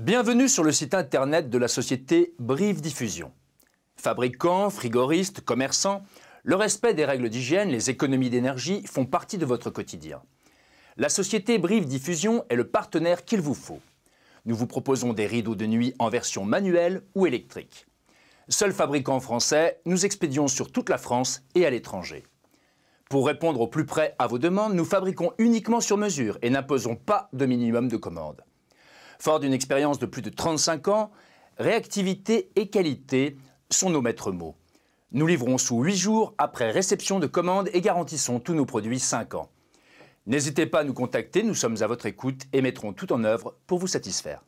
Bienvenue sur le site internet de la société Brive Diffusion. Fabricants, frigoristes, commerçants, le respect des règles d'hygiène, les économies d'énergie font partie de votre quotidien. La société Brive Diffusion est le partenaire qu'il vous faut. Nous vous proposons des rideaux de nuit en version manuelle ou électrique. Seul fabricant français, nous expédions sur toute la France et à l'étranger. Pour répondre au plus près à vos demandes, nous fabriquons uniquement sur mesure et n'imposons pas de minimum de commandes. Fort d'une expérience de plus de 35 ans, réactivité et qualité sont nos maîtres mots. Nous livrons sous 8 jours après réception de commandes et garantissons tous nos produits 5 ans. N'hésitez pas à nous contacter, nous sommes à votre écoute et mettrons tout en œuvre pour vous satisfaire.